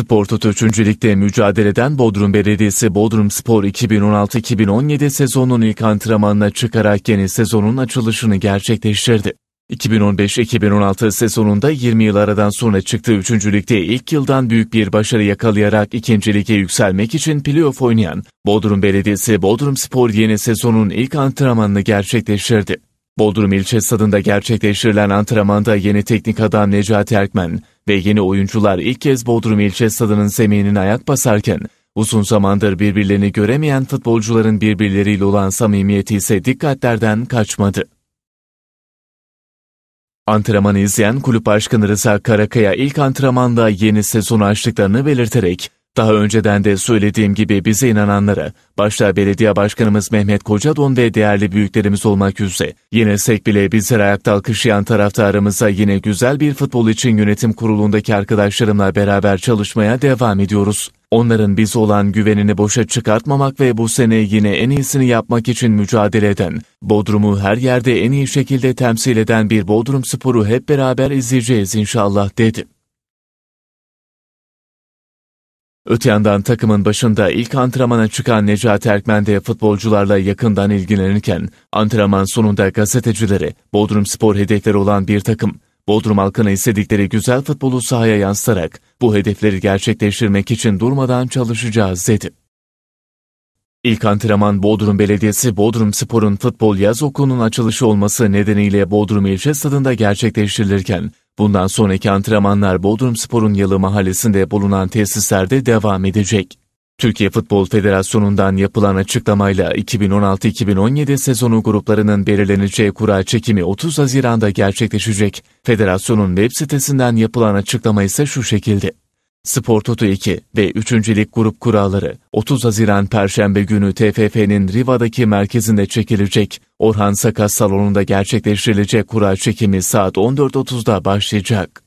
Spor Toto 3. Lig'de mücadeleden Bodrum Belediyesi Bodrum Spor 2016-2017 sezonunun ilk antrenmanına çıkarak yeni sezonun açılışını gerçekleştirdi. 2015-2016 sezonunda 20 yıl aradan sonra çıktığı 3. Lig'de ilk yıldan büyük bir başarı yakalayarak 2. Lig'e yükselmek için playoff oynayan Bodrum Belediyesi Bodrum Spor yeni sezonun ilk antrenmanını gerçekleştirdi. Bodrum ilçe stadında gerçekleştirilen antrenmanda yeni teknik adam Necati Erkmen, ve yeni oyuncular ilk kez Bodrum ilçe stadının zeminine ayak basarken, uzun zamandır birbirlerini göremeyen futbolcuların birbirleriyle olan samimiyeti ise dikkatlerden kaçmadı. Antrenmanı izleyen kulüp başkanı Rıza Karakaya ilk antrenmanda yeni sezon açtıklarını belirterek, daha önceden de söylediğim gibi bize inananlara, başta belediye başkanımız Mehmet Kocadon ve değerli büyüklerimiz olmak üzere, yenesek bile bizleri ayakta alkışlayan taraftarımıza yine güzel bir futbol için yönetim kurulundaki arkadaşlarımla beraber çalışmaya devam ediyoruz. Onların biz olan güvenini boşa çıkartmamak ve bu sene yine en iyisini yapmak için mücadele eden, Bodrum'u her yerde en iyi şekilde temsil eden bir Bodrum sporu hep beraber izleyeceğiz inşallah dedim. Öte yandan takımın başında ilk antrenmana çıkan Necati Erkmen de futbolcularla yakından ilgilenirken antrenman sonunda gazetecileri Bodrum Spor hedefleri olan bir takım Bodrum halkına istedikleri güzel futbolu sahaya yansıtarak bu hedefleri gerçekleştirmek için durmadan çalışacağız dedi. İlk antrenman Bodrum Belediyesi Bodrum Spor'un futbol yaz okulunun açılışı olması nedeniyle Bodrum İlçe Stadı'nda gerçekleştirilirken Bundan sonraki antrenmanlar Bodrum Spor'un Yalı mahallesinde bulunan tesislerde devam edecek. Türkiye Futbol Federasyonu'ndan yapılan açıklamayla 2016-2017 sezonu gruplarının belirleneceği kura çekimi 30 Haziran'da gerçekleşecek. Federasyonun web sitesinden yapılan açıklama ise şu şekilde. Spor Toto 2 ve 3. Lig grup kuralları 30 Haziran Perşembe günü TFF'nin Riva'daki merkezinde çekilecek Orhan Sakas salonunda gerçekleştirilecek kura çekimi saat 14.30'da başlayacak.